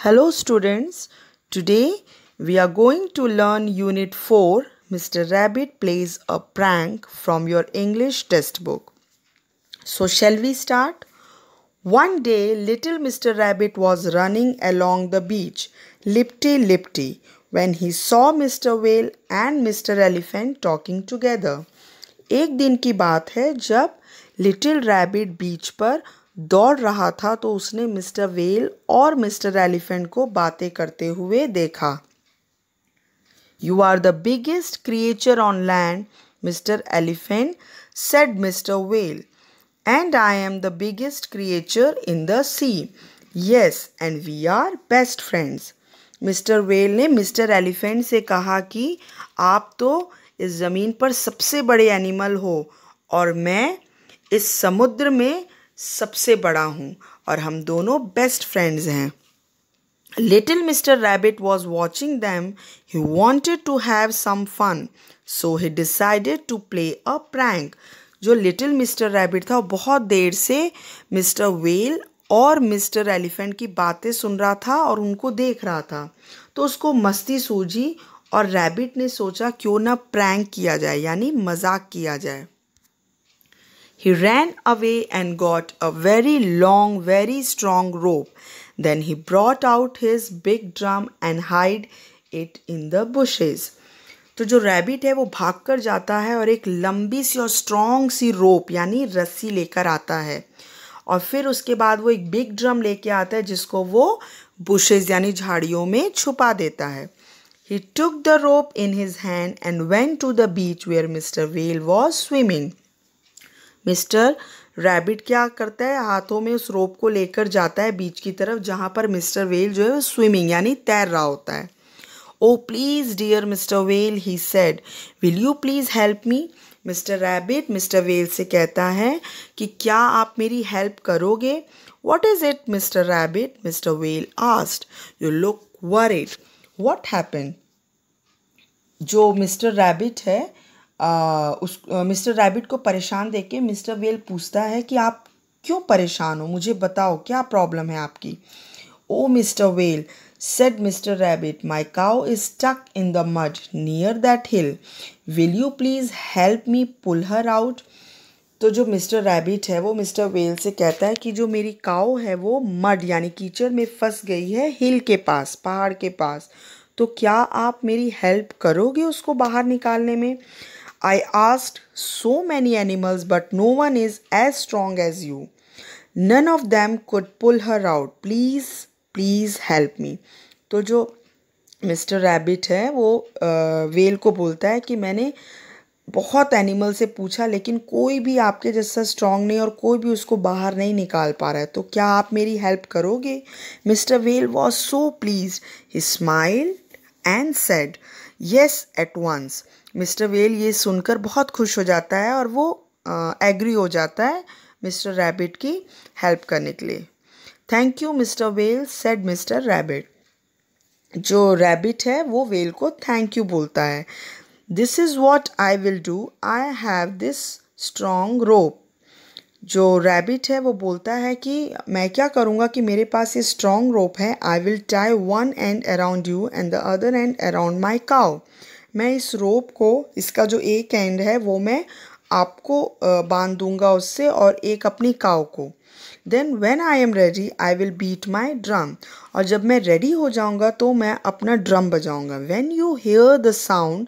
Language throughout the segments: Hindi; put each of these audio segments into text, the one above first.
Hello students, today we are going to learn unit 4 Mr. Rabbit plays a prank from your English textbook. So shall we start? One day little Mr. Rabbit was running along the beach, lipty lipty, when he saw Mr. Whale and Mr. Elephant talking together. एक दिन की बात है जब लिटिल रैबिट बीच पर दौड़ रहा था तो उसने मिस्टर वेल और मिस्टर एलिफेंट को बातें करते हुए देखा you are the biggest creature on land mister elephant said mister whale and I am the biggest creature in the sea yes and we are best friends mister whale ने मिस्टर एलिफेंट से कहा कि आप तो इस ज़मीन पर सबसे बड़े एनिमल हो और मैं इस समुद्र में सबसे बड़ा हूँ और हम दोनों बेस्ट फ्रेंड्स हैं little mister rabbit was watching them he wanted to have some fun so he decided to play a prank जो लिटिल मिस्टर रैबिट था वो बहुत देर से मिस्टर वेल और मिस्टर एलिफेंट की बातें सुन रहा था और उनको देख रहा था तो उसको मस्ती सूझी और रैबिट ने सोचा क्यों ना प्रैंक किया जाए यानी मजाक किया जाए He ran away and got a very long, very strong rope. Then he brought out his big drum and hid it in the bushes. तो जो रैबिट है वो भाग कर जाता है और एक लंबी सी और स्ट्रॉन्ग सी रोप यानी रस्सी लेकर आता है और फिर उसके बाद वो एक बिग ड्रम लेके आता है जिसको वो बुशेज यानी झाड़ियों में छुपा देता है he took the rope in his hand and went to the beach where mister whale was swimming mister rabbit क्या करता है हाथों में उस रोप को लेकर जाता है बीच की तरफ जहाँ पर मिस्टर वेल जो है वो स्विमिंग यानी तैर रहा होता है oh please dear mister whale he said will you please help me mister rabbit mister whale से कहता है कि क्या आप मेरी हेल्प करोगे what is it mister rabbit mister whale asked you look worried what happen जो मिस्टर रैबिट है उस मिस्टर रैबिट को परेशान देख के मिस्टर वेल पूछता है कि आप क्यों परेशान हो मुझे बताओ क्या प्रॉब्लम है आपकी oh mister whale said mister rabbit my cow is stuck in the mud near that hill will you please help me pull her out तो जो मिस्टर रैबिट है वो मिस्टर वेल से कहता है कि जो मेरी काओ है वो मड यानी कीचड़ में फंस गई है हिल के पास पहाड़ के पास तो क्या आप मेरी हेल्प करोगे उसको बाहर निकालने में I asked so many animals, but no one is as strong as you. None of them could pull her out. Please, please help me. तो जो मिस्टर रैबिट है वो वेल को बोलता है कि मैंने बहुत एनिमल से पूछा लेकिन कोई भी आपके जैसा स्ट्रांग नहीं और कोई भी उसको बाहर नहीं निकाल पा रहा है तो क्या आप मेरी हेल्प करोगे mister whale was so pleased he smiled and said yes at once mister whale ये सुनकर बहुत खुश हो जाता है और वो एग्री हो जाता है मिस्टर रैबिट की हेल्प करने के लिए thank you mister whale said mister rabbit जो रैबिट है वो वेल को थैंक यू बोलता है this is what I will do I have this strong rope जो रैबिट है वो बोलता है कि मैं क्या करूँगा कि मेरे पास ये स्ट्रॉन्ग रोप है I will tie one end around you and the other end around my cow मैं इस रोप को इसका जो एक एंड है वो मैं आपको बांध दूंगा उससे और एक अपनी काव को then when I am ready I will beat my drum और जब मैं रेडी हो जाऊँगा तो मैं अपना ड्रम बजाऊँगा when you hear the sound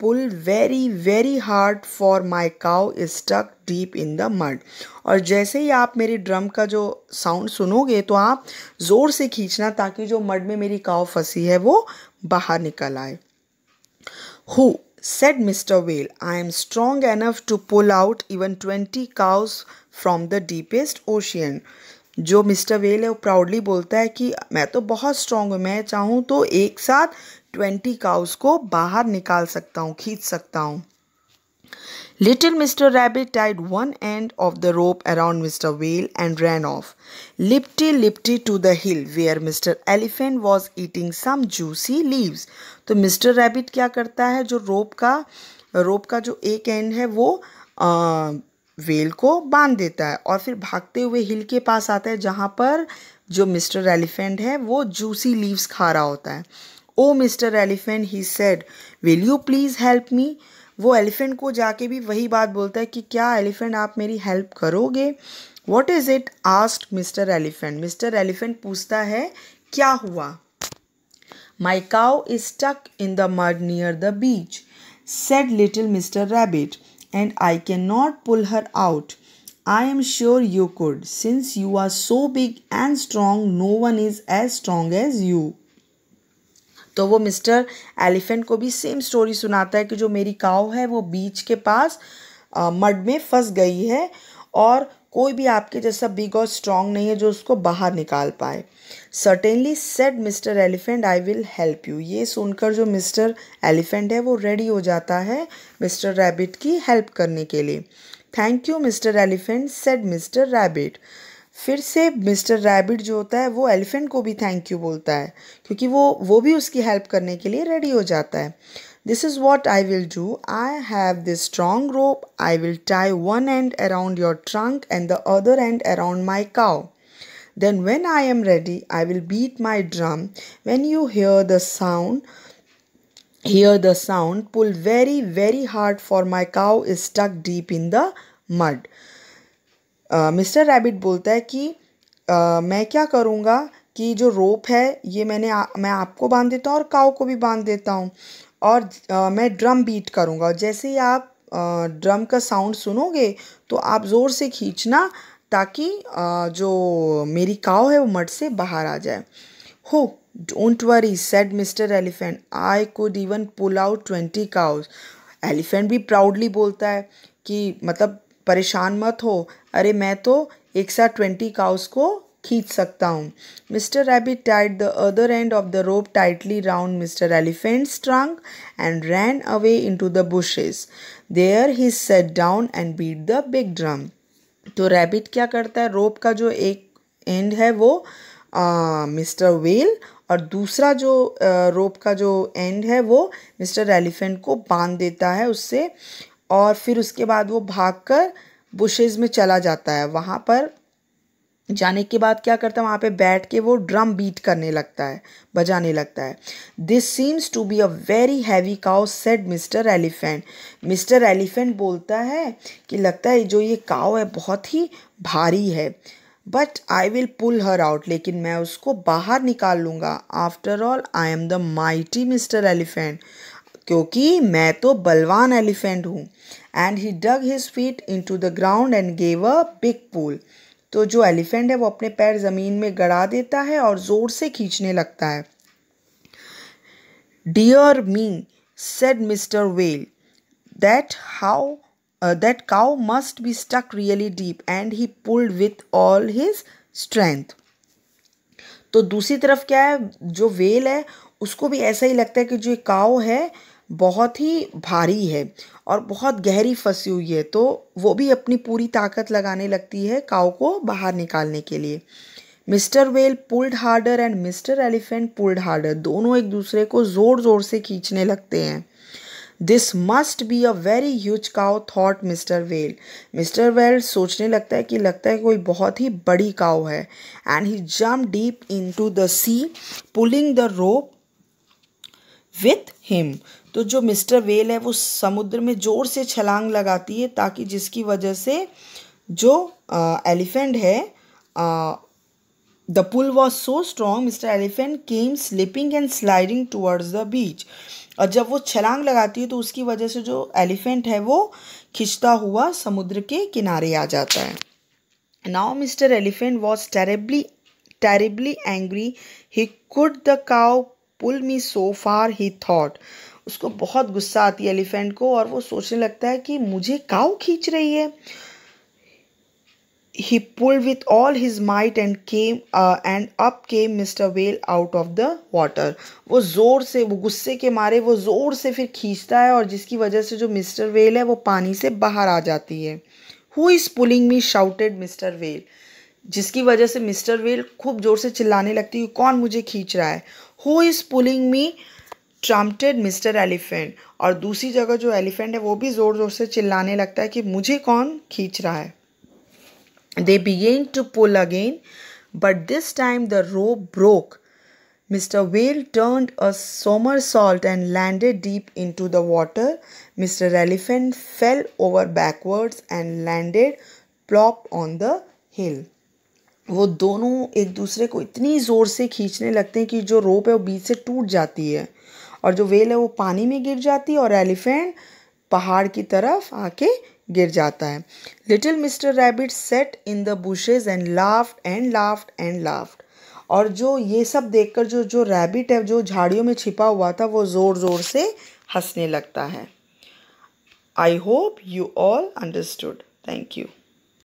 pull very very hard for my cow stuck deep in the mud और जैसे ही आप मेरे ड्रम का जो साउंड सुनोगे तो आप ज़ोर से खींचना ताकि जो मड में मेरी काव फंसी है वो बाहर निकल आए he said mister whale I am strong enough to pull out even twenty cows from the deepest ocean जो मिस्टर वेल है वो प्राउडली बोलता है कि मैं तो बहुत स्ट्रांग हूँ मैं चाहूँ तो एक साथ ट्वेंटी काउस को बाहर निकाल सकता हूँ खींच सकता हूँ little mister rabbit tied one end of the rope around mister whale and ran off lippity lippity to the hill where mister elephant was eating some juicy leaves तो मिस्टर रैबिट क्या करता है जो रोप का रोप का जो एक एंड है वो वेल को बांध देता है और फिर भागते हुए हिल के पास आता है जहाँ पर जो मिस्टर एलिफेंट है वो जूसी लीव्स खा रहा होता है oh mister elephant he said will you please help me वो एलिफेंट को जाके भी वही बात बोलता है कि क्या एलिफेंट आप मेरी हेल्प करोगे what is it asked mister elephant mister elephant पूछता है क्या हुआ my cow is stuck in the mud near the beach said little mister rabbit and I can not pull her out I am sure you could, since you are so big and strong, no one is as strong as you. तो वो मिस्टर एलिफेंट को भी सेम स्टोरी सुनाता है कि जो मेरी काव है वो बीच के पास मड में फंस गई है और कोई भी आपके जैसा बिग और स्ट्रांग नहीं है जो उसको बाहर निकाल पाए certainly said mister elephant I will help you ये सुनकर जो मिस्टर एलिफेंट है वो रेडी हो जाता है मिस्टर रैबिट की हेल्प करने के लिए thank you mister elephant said mister rabbit फिर से मिस्टर रैबिट जो होता है वो एलिफेंट को भी थैंक यू बोलता है क्योंकि वो वो भी उसकी हेल्प करने के लिए रेडी हो जाता है this is what I will do I have this strong rope I will tie one end around your trunk and the other end around my cow then when I am ready I will beat my drum when you hear the sound hear the sound pull very very hard for my cow is stuck deep in the mud mister rabbit बोलता है कि आ, मैं क्या करूँगा कि जो रोप है ये मैंने आ, मैं आपको बांध देता हूँ और काओ को भी बांध देता हूँ और आ, मैं ड्रम बीट करूँगा जैसे ही आप आ, ड्रम का साउंड सुनोगे तो आप ज़ोर से खींचना ताकि आ, जो मेरी काओ है वो मट से बाहर आ जाए हो don't worry said mister elephant I could even pull out twenty cows elephant भी प्राउडली बोलता है कि मतलब परेशान मत हो अरे मैं तो एक साथ ट्वेंटी काउस को खींच सकता हूँ mister rabbit tied the other end of the rope tightly round mister elephant's trunk and ran away into the bushes there he sat down and beat the big drum तो रैबिट क्या करता है रोप का जो एक एंड है वो मिस्टर वेल और दूसरा जो रोप का जो एंड है वो मिस्टर एलिफेंट को बांध देता है उससे और फिर उसके बाद वो भाग कर बुशेज़ में चला जाता है वहाँ पर जाने के बाद क्या करता है वहाँ पे बैठ के वो ड्रम बीट करने लगता है बजाने लगता है this seems to be a very heavy cow said mister elephant mister elephant बोलता है कि लगता है जो ये काव है बहुत ही भारी है but I will pull her out लेकिन मैं उसको बाहर निकाल लूँगा after all I am the mighty mister elephant क्योंकि मैं तो बलवान एलिफेंट हूँ and he dug his feet into the ground and gave a big pull तो जो एलिफेंट है वो अपने पैर ज़मीन में गड़ा देता है और ज़ोर से खींचने लगता है dear me said mister whale that how that cow must be stuck really deep and he pulled with all his strength तो दूसरी तरफ क्या है जो वेल है उसको भी ऐसा ही लगता है कि जो काओ है बहुत ही भारी है और बहुत गहरी फंसी हुई है तो वो भी अपनी पूरी ताकत लगाने लगती है काऊ को बाहर निकालने के लिए mister whale pulled harder and mister elephant pulled harder दोनों एक दूसरे को ज़ोर ज़ोर से खींचने लगते हैं this must be a very huge cow thought mister whale mister whale सोचने लगता है कि लगता है कोई बहुत ही बड़ी काओ है and he jumped deep into the sea pulling the rope with him तो जो मिस्टर वेल है वो समुद्र में ज़ोर से छलांग लगाती है ताकि जिसकी वजह से जो एलिफेंट है the pull was so strong mister elephant came slipping and sliding towards the beach और जब वो छलांग लगाती है तो उसकी वजह से जो एलिफेंट है वो खिंचता हुआ समुद्र के किनारे आ जाता है now mister elephant was terribly terribly angry he could the cow pull me so far he thought उसको बहुत गुस्सा आती है एलिफेंट को और वो सोचने लगता है कि मुझे काउ खींच रही है he pulled with all his might and came uh, and up came Mr. Whale out of the water. वो ज़ोर से वो गुस्से के मारे वो ज़ोर से फिर खींचता है और जिसकी वजह से जो मिस्टर वेल है वो पानी से बाहर आ जाती है who is pulling me shouted mister whale जिसकी वजह से मिस्टर वेल खूब ज़ोर से चिल्लाने लगती है कौन मुझे खींच रहा है who is pulling me trumpeted mister elephant और दूसरी जगह जो एलिफेंट है वो भी ज़ोर ज़ोर से चिल्लाने लगता है कि मुझे कौन खींच रहा है they began to pull again but this time the rope broke turned a somersault and landed deep into the water mister elephant fell over backwards and landed plop on the hill वो दोनों एक दूसरे को इतनी ज़ोर से खींचने लगते हैं कि जो रोप है वो बीच से टूट जाती है और जो वेल है वो पानी में गिर जाती है और एलिफेंट पहाड़ की तरफ आके गिर जाता है little mister rabbit sat in the bushes and laughed and laughed and laughed और जो ये सब देखकर जो जो रैबिट है जो झाड़ियों में छिपा हुआ था वो ज़ोर ज़ोर से हंसने लगता है I hope you all understood thank you